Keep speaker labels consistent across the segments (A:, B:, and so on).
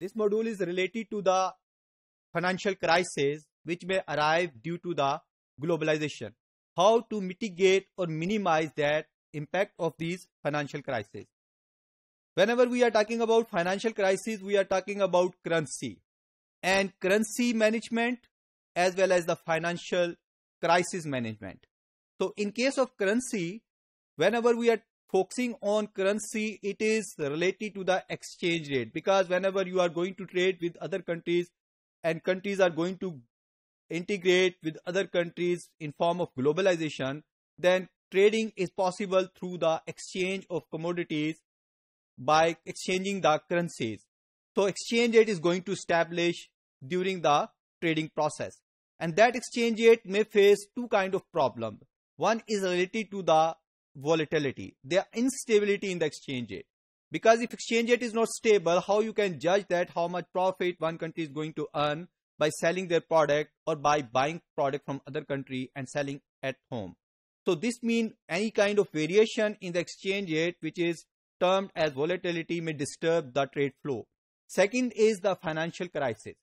A: This module is related to the financial crisis which may arrive due to the globalization. How to mitigate or minimize that impact of these financial crises. Whenever we are talking about financial crisis, we are talking about currency and currency management as well as the financial crisis management. So in case of currency, whenever we are focusing on currency, it is related to the exchange rate because whenever you are going to trade with other countries and countries are going to integrate with other countries in form of globalization, then trading is possible through the exchange of commodities by exchanging the currencies. So exchange rate is going to establish during the trading process. And that exchange rate may face two kind of problem. One is related to the volatility, their instability in the exchange rate. Because if exchange rate is not stable, how you can judge that how much profit one country is going to earn by selling their product or by buying product from other country and selling at home. So this means any kind of variation in the exchange rate which is termed as volatility may disturb the trade flow. Second is the financial crisis.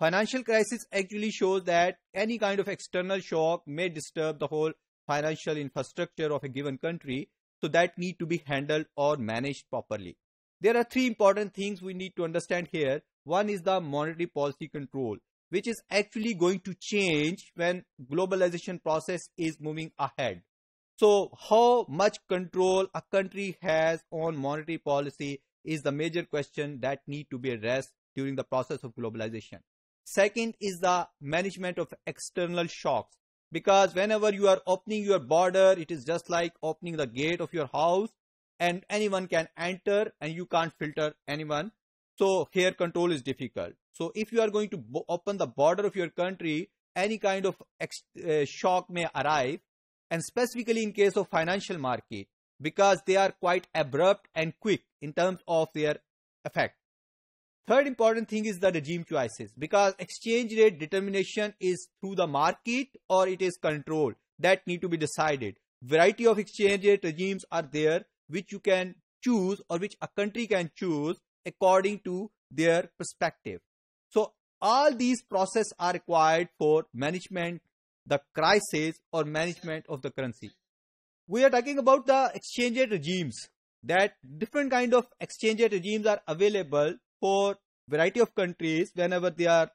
A: Financial crisis actually shows that any kind of external shock may disturb the whole financial infrastructure of a given country so that need to be handled or managed properly there are three important things we need to understand here one is the monetary policy control which is actually going to change when globalization process is moving ahead so how much control a country has on monetary policy is the major question that need to be addressed during the process of globalization second is the management of external shocks because whenever you are opening your border, it is just like opening the gate of your house and anyone can enter and you can't filter anyone. So here control is difficult. So if you are going to open the border of your country, any kind of uh, shock may arrive and specifically in case of financial market because they are quite abrupt and quick in terms of their effect. Third important thing is the regime choices because exchange rate determination is through the market or it is controlled that need to be decided. Variety of exchange rate regimes are there which you can choose or which a country can choose according to their perspective. So all these process are required for management the crisis or management of the currency. We are talking about the exchange rate regimes that different kind of exchange rate regimes are available for variety of countries whenever they are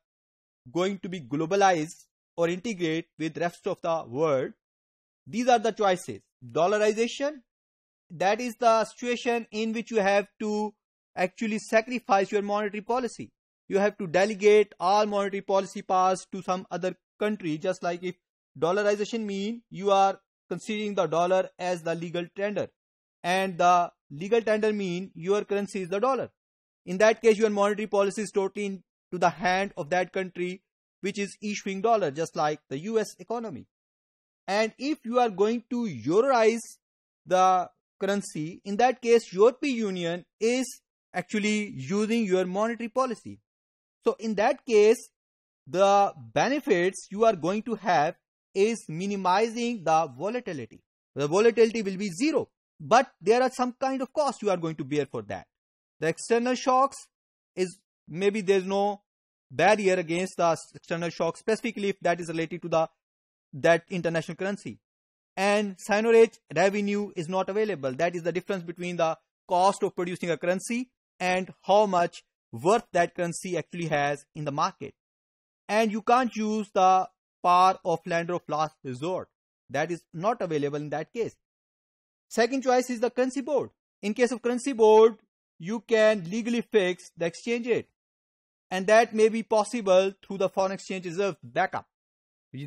A: going to be globalized or integrate with rest of the world these are the choices dollarization that is the situation in which you have to actually sacrifice your monetary policy you have to delegate all monetary policy powers to some other country just like if dollarization mean you are considering the dollar as the legal tender and the legal tender mean your currency is the dollar in that case, your monetary policy is totally into the hand of that country which is issuing dollar, just like the US economy. And if you are going to euroize the currency, in that case, European Union is actually using your monetary policy. So in that case, the benefits you are going to have is minimizing the volatility. The volatility will be zero, but there are some kind of cost you are going to bear for that. The external shocks is maybe there's no barrier against the external shock specifically if that is related to the that international currency and Sinorage revenue is not available. That is the difference between the cost of producing a currency and how much worth that currency actually has in the market. And you can't use the power of lender of last resort. That is not available in that case. Second choice is the currency board. In case of currency board, you can legally fix the exchange rate. And that may be possible through the foreign exchange reserve backup.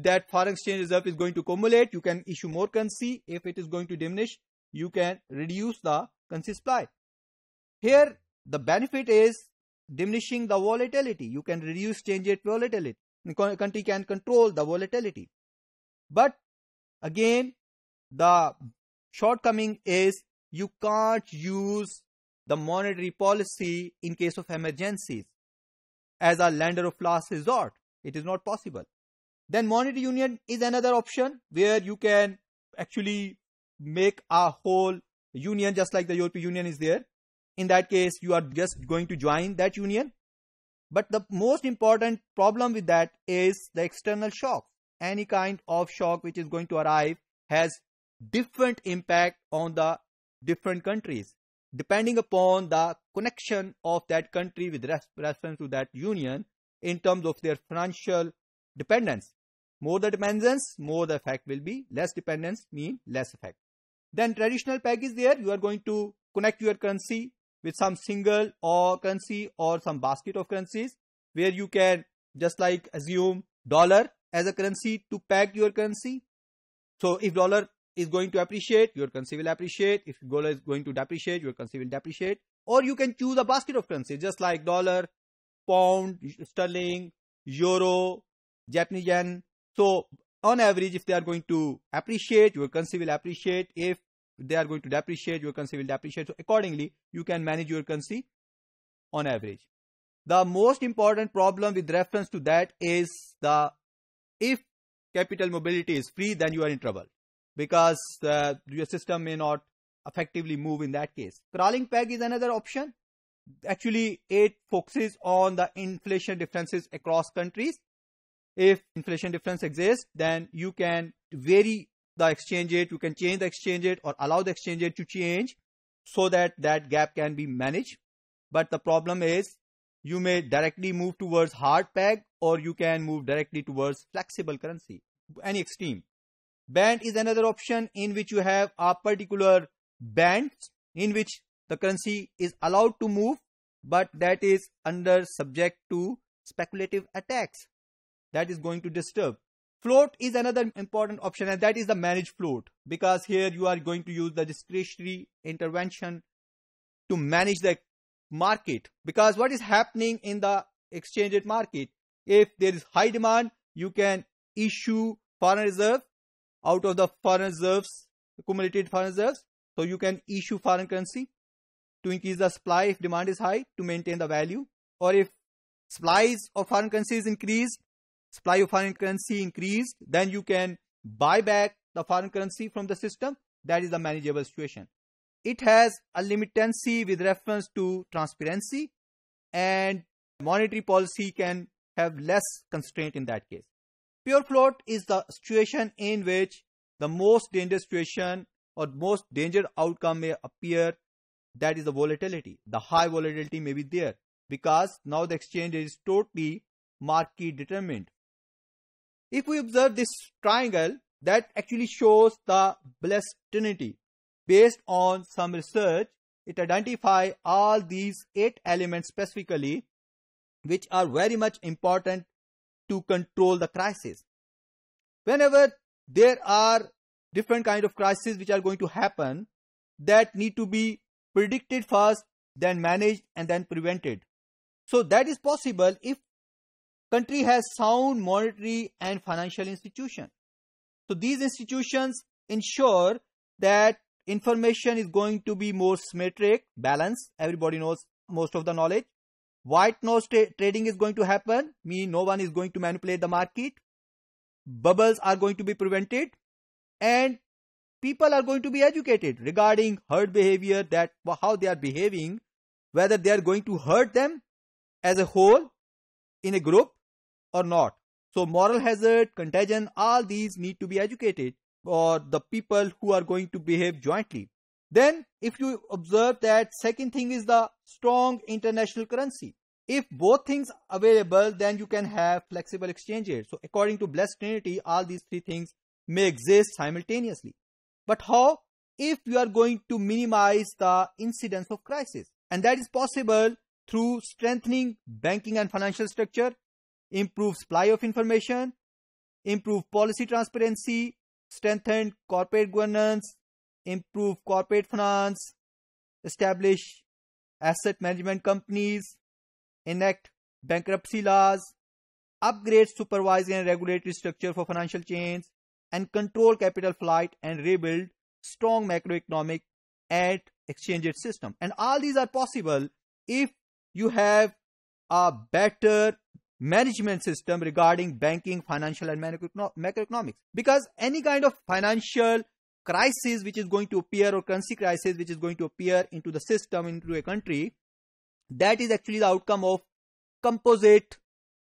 A: That foreign exchange reserve is going to accumulate. You can issue more currency. If it is going to diminish, you can reduce the currency supply. Here, the benefit is diminishing the volatility. You can reduce exchange rate volatility. The country can control the volatility. But again, the shortcoming is you can't use the monetary policy in case of emergencies as a lender of last resort. It is not possible. Then monetary union is another option where you can actually make a whole union just like the European Union is there. In that case, you are just going to join that union. But the most important problem with that is the external shock. Any kind of shock which is going to arrive has different impact on the different countries depending upon the connection of that country with reference to that union in terms of their financial dependence. More the dependence, more the effect will be. Less dependence means less effect. Then traditional peg is there. You are going to connect your currency with some single or currency or some basket of currencies where you can just like assume dollar as a currency to peg your currency. So if dollar is going to appreciate, your currency will appreciate. If dollar is going to depreciate, your currency will depreciate. Or you can choose a basket of currencies, just like dollar, pound, sterling, euro, Japanese yen. So on average, if they are going to appreciate, your currency will appreciate. If they are going to depreciate, your currency will depreciate. So accordingly, you can manage your currency on average. The most important problem with reference to that is the if capital mobility is free, then you are in trouble because uh, your system may not effectively move in that case. Crawling peg is another option. Actually, it focuses on the inflation differences across countries. If inflation difference exists, then you can vary the exchange rate, you can change the exchange rate or allow the exchange rate to change so that that gap can be managed. But the problem is you may directly move towards hard peg or you can move directly towards flexible currency, any extreme. Band is another option in which you have a particular band in which the currency is allowed to move, but that is under subject to speculative attacks that is going to disturb. Float is another important option and that is the managed float because here you are going to use the discretionary intervention to manage the market because what is happening in the exchange rate market if there is high demand you can issue foreign reserve out of the foreign reserves, accumulated foreign reserves. So you can issue foreign currency to increase the supply if demand is high to maintain the value. Or if supplies of foreign currency is increased, supply of foreign currency increased, then you can buy back the foreign currency from the system. That is the manageable situation. It has a limitancy with reference to transparency and monetary policy can have less constraint in that case. Pure float is the situation in which the most dangerous situation or most danger outcome may appear that is the volatility. The high volatility may be there because now the exchange is totally market determined. If we observe this triangle that actually shows the blessed trinity. based on some research it identify all these eight elements specifically which are very much important to control the crisis. Whenever there are different kind of crises which are going to happen that need to be predicted first, then managed and then prevented. So that is possible if country has sound monetary and financial institution. So these institutions ensure that information is going to be more symmetric, balanced. Everybody knows most of the knowledge. White noise tra- trading is going to happen, mean no one is going to manipulate the market. Bubbles are going to be prevented, and people are going to be educated regarding herd behavior that how they are behaving, whether they are going to hurt them as a whole in a group or not. So moral hazard, contagion, all these need to be educated or the people who are going to behave jointly. Then if you observe that second thing is the strong international currency. If both things available, then you can have flexible exchange rate. So according to Blessed Trinity, all these three things may exist simultaneously. But how? If you are going to minimize the incidence of crisis. And that is possible through strengthening banking and financial structure, improve supply of information, improve policy transparency, strengthen corporate governance, improve corporate finance, establish asset management companies, enact bankruptcy laws, upgrade supervisory and regulatory structure for financial chains, and control capital flight and rebuild strong macroeconomic and exchange rate system. And all these are possible if you have a better management system regarding banking, financial, and macroeconomics. Because any kind of financial crisis which is going to appear or currency crisis which is going to appear into the system into a country that is actually the outcome of composite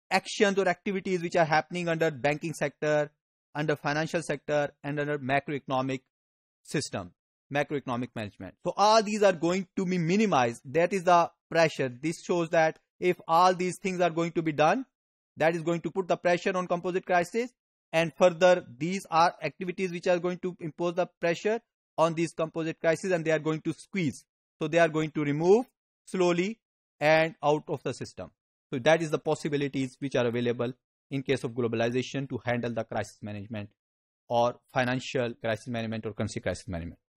A: actions or activities which are happening under banking sector under financial sector and under macroeconomic system macroeconomic management so all these are going to be minimized that is the pressure this shows that if all these things are going to be done that is going to put the pressure on composite crisis and further, these are activities which are going to impose the pressure on these composite crises and they are going to squeeze. So they are going to remove slowly and out of the system. So that is the possibilities which are available in case of globalization to handle the crisis management or financial crisis management or currency crisis management.